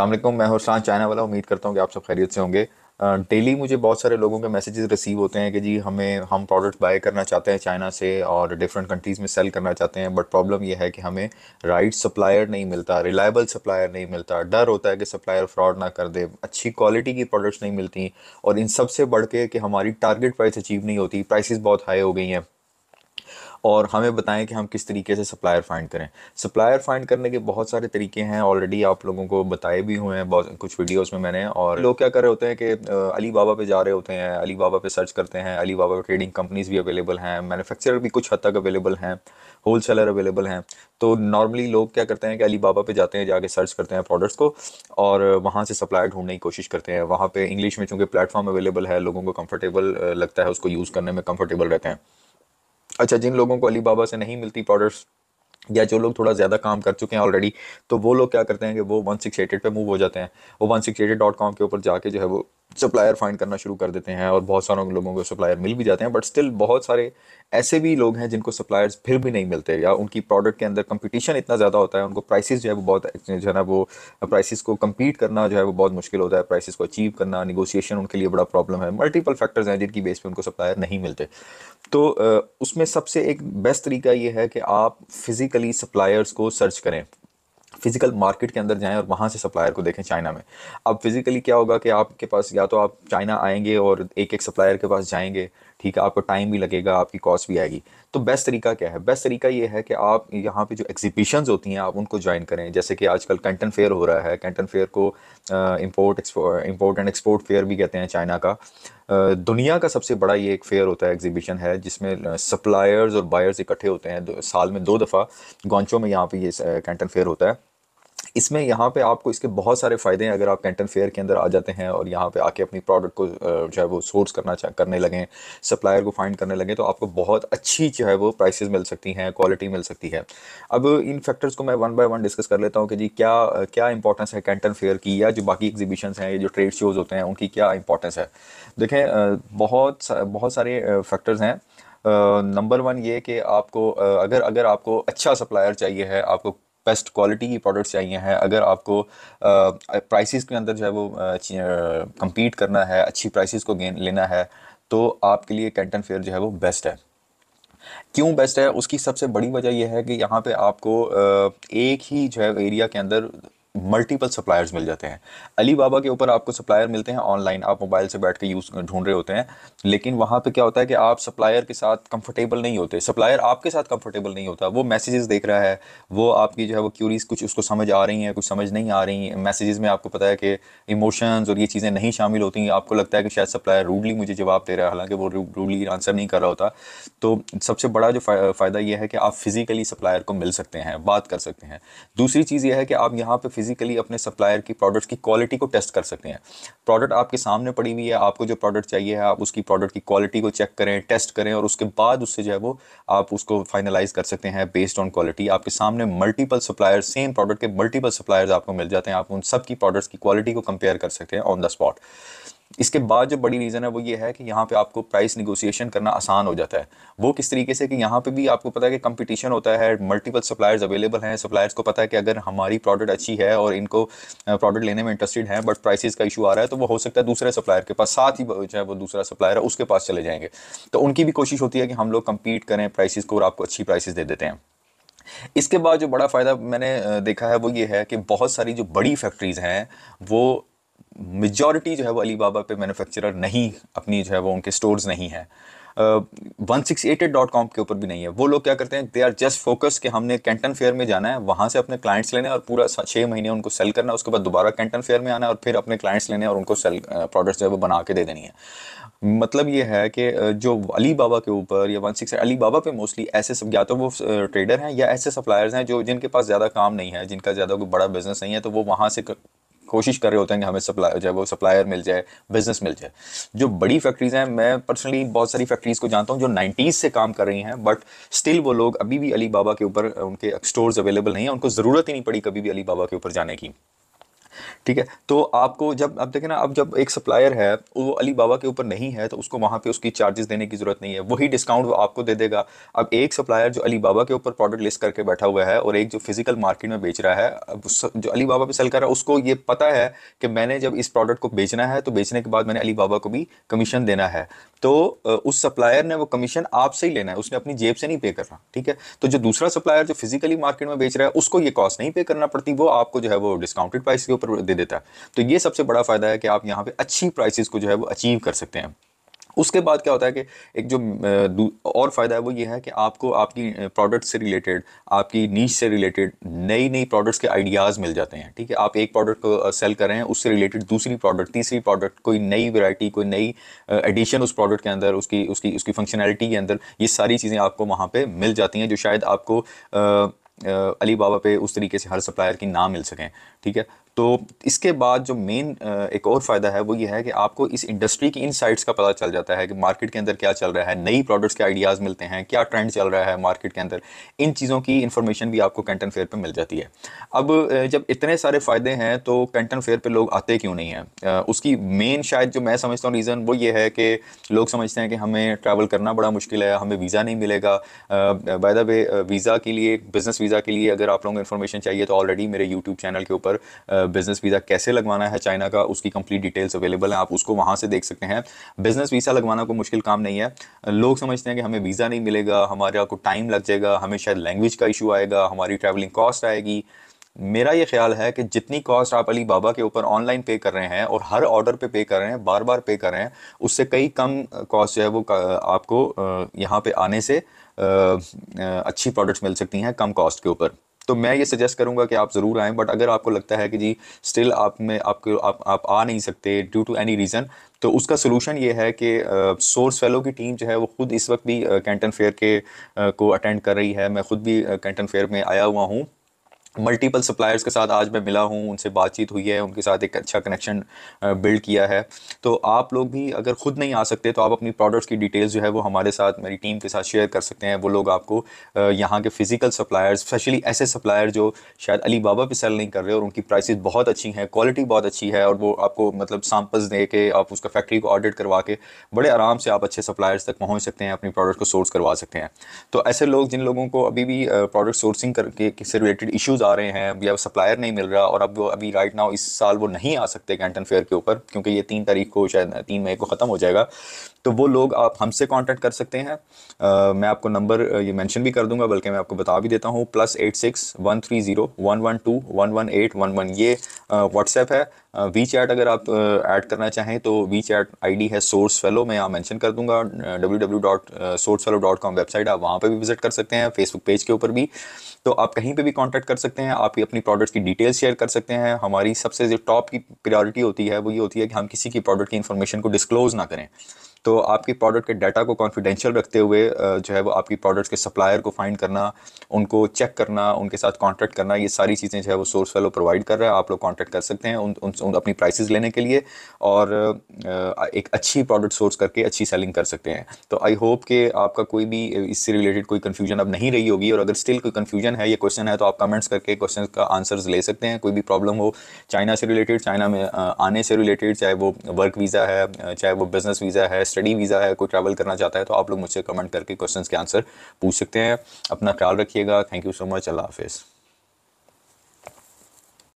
असलम मैं हुसान चाइना वाला उम्मीद करता हूँ कि आप सब खैरियत से होंगे डेली मुझे बहुत सारे लोगों के मैसेजेस रिसीव होते हैं कि जी हमें हम प्रोडक्ट्स बाय करना चाहते हैं चाइना से और डिफरेंट कंट्रीज़ में सेल करना चाहते हैं बट प्रॉब्लम यह है कि हमें राइट सप्लायर नहीं मिलता रिलायबल सप्लायर नहीं मिलता डर होता है कि सप्लायर फ्रॉड ना कर दे अच्छी क्वालिटी की प्रोडक्ट्स नहीं मिलती और इन सब से बढ़ के कि हमारी टारगेट प्राइस अचीव नहीं होती प्राइसिस बहुत हाई हो गई हैं और हमें बताएं कि हम किस तरीके से सप्लायर फाइंड करें सप्लायर फाइंड करने के बहुत सारे तरीके हैं ऑलरेडी आप लोगों को बताए भी हुए हैं बहुत कुछ वीडियोस में मैंने और लोग क्या कर रहे होते हैं कि अली बाबा पे जा रहे होते हैं अली बाबा पे सर्च करते हैं अली बाबा ट्रेडिंग कंपनीज भी अवेलेबल हैं मैनुफेक्चरर भी कुछ हद तक अवेलेबल हैं सेलर अवेलेबल हैं तो नॉर्मली लोग क्या करते हैं कि अली बाबा पे जाते हैं जाके सर्च करते हैं प्रोडक्ट्स को और वहाँ से सप्लायर ढूंढने की कोशिश करते हैं वहाँ पे इंग्लिश में चूँकि प्लेटफॉर्म अवेलेबल है लोगों को कंफर्टेबल लगता है उसको यूज़ करने में कंफर्टेबल रहते हैं अच्छा जिन लोगों को अली बाबा से नहीं मिलती प्रोडक्ट्स या जो लोग थोड़ा ज़्यादा काम कर चुके हैं ऑलरेडी तो वो लोग क्या करते हैं कि वो वन सिक्स एट एट पर मूव हो जाते हैं वो one six eight eight dot com के ऊपर जाके जो है वो सप्लायर फाइंड करना शुरू कर देते हैं और बहुत सारों लोगों को सप्लायर मिल भी जाते हैं बट स्टिल बहुत सारे ऐसे भी लोग हैं जिनको सप्लायर्स फिर भी नहीं मिलते या उनकी प्रोडक्ट के अंदर कंपटीशन इतना ज़्यादा होता है उनको प्राइसेस जो है वो बहुत जो है ना वो प्राइसेस को कम्पीट करना जो है वो बहुत मुश्किल होता है प्राइसेस को अचीव करना निगोशिएशन उनके लिए बड़ा प्रॉब्लम है मल्टीपल फैक्टर्स हैं जिनकी बेस पर उनको सप्लायर नहीं मिलते तो उसमें सबसे एक बेस्ट तरीका ये है कि आप फिज़िकली सप्लायर्स को सर्च करें फिज़िकल मार्केट के अंदर जाएँ और वहाँ से सप्लायर को देखें चाइना में अब फिज़िकली क्या होगा कि आपके पास या तो आप चाइना आएंगे और एक एक सप्लायर के पास जाएंगे ठीक है आपको टाइम भी लगेगा आपकी कॉस्ट भी आएगी तो बेस्ट तरीका क्या है बेस्ट तरीका ये है कि आप यहाँ पे जो एग्जीबिशंस होती हैं आप उनको ज्वाइन करें जैसे कि आजकल कैंटन फेयर हो रहा है कैंटन फेयर को import import and export fair भी कहते हैं चाइना का दुनिया का सबसे बड़ा ये एक फेयर होता है एग्जीबिशन है जिसमें सप्लायर्स और बायर्स इकट्ठे होते हैं साल में दो दफ़ा गांचों में यहाँ पे ये कैंटन फेयर होता है इसमें यहाँ पे आपको इसके बहुत सारे फ़ायदे हैं अगर आप कैंटन फेयर के अंदर आ जाते हैं और यहाँ पे आके अपनी प्रोडक्ट को जो है वो सोर्स करना करने लगें सप्लायर को फाइंड करने लगें तो आपको बहुत अच्छी जो है वो प्राइसेस मिल सकती हैं क्वालिटी मिल सकती है अब इन फैक्टर्स को मैं वन बाय वन डिस्कस कर लेता हूँ कि जी क्या क्या इंपॉर्टेंस है कैंटन फेयर की या जो बाकी एग्जीबिशन हैं जो ट्रेड शोज़ होते हैं उनकी क्या इंपॉर्टेंस है देखें बहुत बहुत सारे फैक्टर्स हैं नंबर वन ये कि आपको अगर अगर आपको अच्छा सप्लायर चाहिए है आपको बेस्ट क्वालिटी की प्रोडक्ट्स चाहिए हैं अगर आपको प्राइसेस के अंदर जो है वो कम्पीट करना है अच्छी प्राइसेस को गेन लेना है तो आपके लिए कैंटन फेयर जो है वो बेस्ट है क्यों बेस्ट है उसकी सबसे बड़ी वजह यह है कि यहाँ पे आपको एक ही जो है एरिया के अंदर मल्टीपल सप्लायर्स मिल जाते हैं अली बाबा के ऊपर आपको सप्लायर मिलते हैं ऑनलाइन आप मोबाइल से बैठ के यूज़ ढूंढ रहे होते हैं लेकिन वहाँ पे क्या होता है कि आप सप्लायर के साथ कंफर्टेबल नहीं होते सप्लायर आपके साथ कंफर्टेबल नहीं होता वो मैसेजेस देख रहा है वो आपकी जो है वो क्यूरीज कुछ उसको समझ आ रही हैं कुछ समझ नहीं आ रही मैसेजेस में आपको पता है कि इमोशंस और ये चीज़ें नहीं शामिल होती आपको लगता है कि शायद सप्लायर रूडली मुझे जवाब दे रहा है हालांकि वो रूडली आंसर नहीं कर रहा होता तो सबसे बड़ा जो फ़ायदा यह है कि आप फिज़िकली सप्लायर को मिल सकते हैं बात कर सकते हैं दूसरी चीज़ यह है कि आप यहाँ पर फिजिकली अपने सप्लायर की प्रोडक्ट्स की क्वालिटी को टेस्ट कर सकते हैं प्रोडक्ट आपके सामने पड़ी हुई है आपको जो प्रोडक्ट चाहिए है आप उसकी प्रोडक्ट की क्वालिटी को चेक करें टेस्ट करें और उसके बाद उससे जो है वो आप उसको फाइनलाइज कर सकते हैं बेस्ड ऑन क्वालिटी आपके सामने मल्टीपल सप्लायर सेम प्रोडक्ट के मल्टीपल सप्लायर्स आपको मिल जाते हैं आप उन सब की प्रोडक्ट्स की क्वालिटी को कंपेयर कर सकते हैं ऑन द स्पॉट इसके बाद जो बड़ी रीज़न है वो ये है कि यहाँ पे आपको प्राइस निगोशिएशन करना आसान हो जाता है वो किस तरीके से कि यहाँ पे भी आपको पता है कि कंपटीशन होता है मल्टीपल सप्लायर्स अवेलेबल हैं सप्लायर्स को पता है कि अगर हमारी प्रोडक्ट अच्छी है और इनको प्रोडक्ट लेने में इंटरेस्टेड हैं बट प्राइसिस का इशू आ रहा है तो वो हो सकता है दूसरे सप्लायर के पास साथ ही जो है वो दूसरा सप्लायर है उसके पास चले जाएंगे तो उनकी भी कोशिश होती है कि हम लोग कम्पीट करें प्राइसिस को और आपको अच्छी प्राइसिस दे देते हैं इसके बाद जो बड़ा फ़ायदा मैंने देखा है वो ये है कि बहुत सारी जो बड़ी फैक्ट्रीज़ हैं वो मेजॉरिटी जो है वो अली बाबा पे मैनुफेक्चरर नहीं अपनी जो है वो उनके स्टोर्स नहीं है one six eight eight dot com के ऊपर भी नहीं है वो लोग क्या करते हैं दे आर जस्ट फोकस कि हमने कैंटन फेयर में जाना है वहाँ से अपने क्लाइंट्स लेने और पूरा छः महीने उनको सेल करना है उसके बाद दोबारा कैंटन फेयर में आना है और फिर अपने क्लाइंट्स लेने और उनको सेल प्रोडक्ट्स जो है वो बना के दे देनी है मतलब ये है कि जो अली बाबा के ऊपर या वन सिक्स अली बाबा पे मोस्टली ऐसे सब या तो वो ट्रेडर हैं या ऐसे सप्लायर्स हैं जो जिनके पास ज़्यादा काम नहीं है जिनका ज़्यादा कोई बड़ा बिजनेस नहीं है तो वो वहाँ से कोशिश कर रहे होते हैं कि हमें सप्लाई जो है वो सप्लायर मिल जाए बिजनेस मिल जाए जो बड़ी फैक्ट्रीज़ हैं मैं पर्सनली बहुत सारी फैक्ट्रीज़ को जानता हूँ जो नाइन्टीज़ से काम कर रही हैं बट स्टिल वो लोग अभी भी अली बाबा के ऊपर उनके स्टोर्स अवेलेबल नहीं है उनको ज़रूरत ही नहीं पड़ी कभी भी अली बाबा के ऊपर जाने की ठीक है तो आपको जब आप देखें ना अब जब एक सप्लायर है वो अली बाबा के ऊपर नहीं है तो उसको वहाँ पे उसकी चार्जेस देने की ज़रूरत नहीं है वही डिस्काउंट वो आपको दे देगा अब एक सप्लायर जो अली बाबा के ऊपर प्रोडक्ट लिस्ट करके बैठा हुआ है और एक जो फिजिकल मार्केट में बेच रहा है जो अली बाबा पर सेल कर रहा है उसको ये पता है कि मैंने जब इस प्रोडक्ट को बेचना है तो बेचने के बाद मैंने अली बाबा को भी कमीशन देना है तो उस सप्लायर ने वो कमीशन आपसे ही लेना है उसने अपनी जेब से नहीं पे करना ठीक है तो जो दूसरा सप्लायर जो फिजिकली मार्केट में बेच रहा है उसको ये कॉस्ट नहीं पे करना पड़ती वो आपको जो है वो डिस्काउंटेड प्राइस के ऊपर दे देता है तो ये सबसे बड़ा फ़ायदा है कि आप यहाँ पर अच्छी प्राइसेस को जो है वो अचीव कर सकते हैं उसके बाद क्या होता है कि एक जो और फ़ायदा है वो ये है कि आपको आपकी प्रोडक्ट से रिलेटेड आपकी नीच से रिलेटेड नई नई प्रोडक्ट्स के आइडियाज़ मिल जाते हैं ठीक है आप एक प्रोडक्ट को सेल कर रहे हैं उससे रिलेटेड दूसरी प्रोडक्ट तीसरी प्रोडक्ट कोई नई वैरायटी कोई नई एडिशन उस प्रोडक्ट के अंदर उसकी उसकी उसकी फंक्शनैलिटी के अंदर ये सारी चीज़ें आपको वहाँ पर मिल जाती हैं जो शायद आपको अली बाबा पे उस तरीके से हर सप्लायर की ना मिल सकें ठीक है तो इसके बाद जो मेन एक और फ़ायदा है वो ये है कि आपको इस इंडस्ट्री की इनसाइट्स का पता चल जाता है कि मार्केट के अंदर क्या चल रहा है नई प्रोडक्ट्स के आइडियाज़ मिलते हैं क्या ट्रेंड चल रहा है मार्केट के अंदर इन चीज़ों की इन्फॉर्मेशन भी आपको कैंटन फेयर पर मिल जाती है अब जब इतने सारे फ़ायदे हैं तो कैंटन फेयर पर लोग आते क्यों नहीं हैं उसकी मेन शायद जो मैं समझता हूँ रीज़न वो ये है कि लोग समझते हैं कि हमें ट्रैवल करना बड़ा मुश्किल है हमें वीज़ा नहीं मिलेगा बाय द वे वीज़ा के लिए बिज़नेस वीज़ा के लिए अगर आप लोगों को इन्फॉर्मेशन चाहिए तो ऑलरेडी मेरे यूट्यूब चैनल के ऊपर बिज़नेस वीज़ा कैसे लगवाना है चाइना का उसकी कंप्लीट डिटेल्स अवेलेबल हैं आप उसको वहाँ से देख सकते हैं बिज़नेस वीज़ा लगवाना कोई मुश्किल काम नहीं है लोग समझते हैं कि हमें वीज़ा नहीं मिलेगा हमारे आपको टाइम लग जाएगा हमें शायद लैंग्वेज का इशू आएगा हमारी ट्रैवलिंग कॉस्ट आएगी मेरा ये ख्याल है कि जितनी कॉस्ट आप अली बाबा के ऊपर ऑनलाइन पे कर रहे हैं और हर ऑर्डर पे पे कर रहे हैं बार बार पे कर रहे हैं उससे कई कम कॉस्ट जो है वो आपको यहाँ पे आने से अच्छी प्रोडक्ट्स मिल सकती हैं कम कॉस्ट के ऊपर तो मैं ये सजेस्ट करूँगा कि आप ज़रूर आएँ बट अगर आपको लगता है कि जी स्टिल आप में आपको आप, आप आ नहीं सकते ड्यू टू एनी रीज़न तो उसका सोलूशन ये है कि सोर्स फेलो की टीम जो है वो ख़ुद इस वक्त भी कैंटन फेयर के आ, को अटेंड कर रही है मैं ख़ुद भी कैंटन फेयर में आया हुआ हूँ मल्टीपल सप्लायर्स के साथ आज मैं मिला हूँ उनसे बातचीत हुई है उनके साथ एक अच्छा कनेक्शन बिल्ड किया है तो आप लोग भी अगर ख़ुद नहीं आ सकते तो आप अपनी प्रोडक्ट्स की डिटेल्स जो है वो हमारे साथ मेरी टीम के साथ शेयर कर सकते हैं वो लोग आपको यहाँ के फ़िज़िकल सप्लायर्स स्पेशली ऐसे सप्लायर जो शायद अली बाबा पर सेल नहीं कर रहे और उनकी प्राइस बहुत अच्छी हैं क्वालिटी बहुत अच्छी है और वो आपको मतलब सैम्पल्स दे के आप उसका फैक्ट्री को ऑडिट करवा के बड़े आराम से आप अच्छे सप्लायर्स तक पहुँच सकते हैं अपनी प्रोडक्ट को सोर्स करवा सकते हैं तो ऐसे लोग जिन लोगों को अभी भी प्रोडक्ट सोर्सिंग करके से रिलेटेड इशूज़ क्लोज आ रहे हैं अब सप्लायर नहीं मिल रहा और अब वो अभी राइट नाउ इस साल वो नहीं आ सकते कैंटन फेयर के ऊपर क्योंकि ये तीन तारीख को शायद तीन मई को ख़त्म हो जाएगा तो वो लोग आप हमसे कांटेक्ट कर सकते हैं आ, मैं आपको नंबर ये मैंशन भी कर दूंगा बल्कि मैं आपको बता भी देता हूँ plus eight six one three zero one one two one one eight one one ये व्हाट्सएप है वी चैट अगर आप ऐड करना चाहें तो वी चैट आई है सोर्स फेलो मैं यहाँ मैंशन कर दूंगा W W dot source fellow dot com website आप वहाँ पर भी विजिट कर सकते हैं फेसबुक पेज के ऊपर भी तो आप कहीं पर भी कॉन्टैक्ट कर सकते सकते हैं आपकी अपनी प्रोडक्ट्स की डिटेल शेयर कर सकते हैं हमारी सबसे जो टॉप की प्रायोरिटी होती है वो ये होती है कि हम किसी की प्रोडक्ट की इन्फॉर्मेशन को डिस्क्लोज़ ना करें तो आपकी प्रोडक्ट के डाटा को कॉन्फिडेंशियल रखते हुए जो है वो आपकी प्रोडक्ट्स के सप्लायर को फाइंड करना उनको चेक करना उनके साथ कॉन्ट्रैक्ट करना ये सारी चीज़ें जो है वो सोर्स वालों प्रोवाइड कर रहा है आप लोग कॉन्टैक्ट कर सकते हैं उन, उन, उन अपनी प्राइसेस लेने के लिए और एक अच्छी प्रोडक्ट सोर्स करके अच्छी सेलिंग कर सकते हैं तो आई होप कि आपका कोई भी इससे रिलेटेड कोई कन्फ्यूजन अब नहीं रही होगी और अगर स्टिल कोई कन्फ्यूजन है या क्वेश्चन है तो आप कमेंट्स करके क्वेश्चन का आंसर्स ले सकते हैं कोई भी प्रॉब्लम हो चाइना से रिलेटेड चाइना में आने से रिलेटेड चाहे वो वर्क वीज़ा है चाहे वो बिज़नेस वीज़ा है स्टडी वीज़ा है कोई ट्रैवल करना चाहता है तो आप लोग मुझसे कमेंट करके क्वेश्चन के आंसर पूछ सकते हैं अपना ख्याल रखिएगा थैंक यू सो मच अल्लाह हाफिज़